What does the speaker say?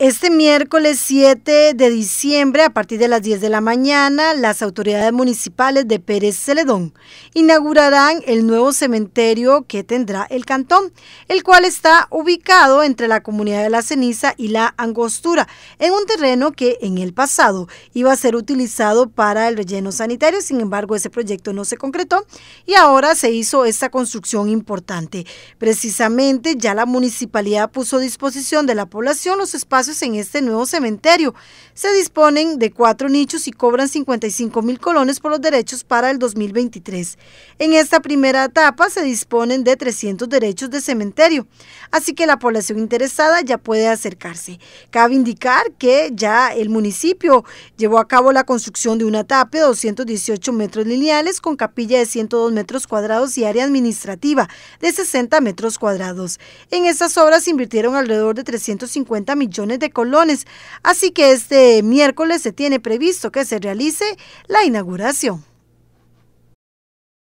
Este miércoles 7 de diciembre, a partir de las 10 de la mañana, las autoridades municipales de Pérez Celedón inaugurarán el nuevo cementerio que tendrá el cantón, el cual está ubicado entre la comunidad de la ceniza y la angostura, en un terreno que en el pasado iba a ser utilizado para el relleno sanitario, sin embargo ese proyecto no se concretó y ahora se hizo esta construcción importante. Precisamente ya la municipalidad puso a disposición de la población los espacios en este nuevo cementerio. Se disponen de cuatro nichos y cobran 55 mil colones por los derechos para el 2023. En esta primera etapa se disponen de 300 derechos de cementerio, así que la población interesada ya puede acercarse. Cabe indicar que ya el municipio llevó a cabo la construcción de una etapa de 218 metros lineales con capilla de 102 metros cuadrados y área administrativa de 60 metros cuadrados. En estas obras se invirtieron alrededor de 350 millones de colones, así que este miércoles se tiene previsto que se realice la inauguración.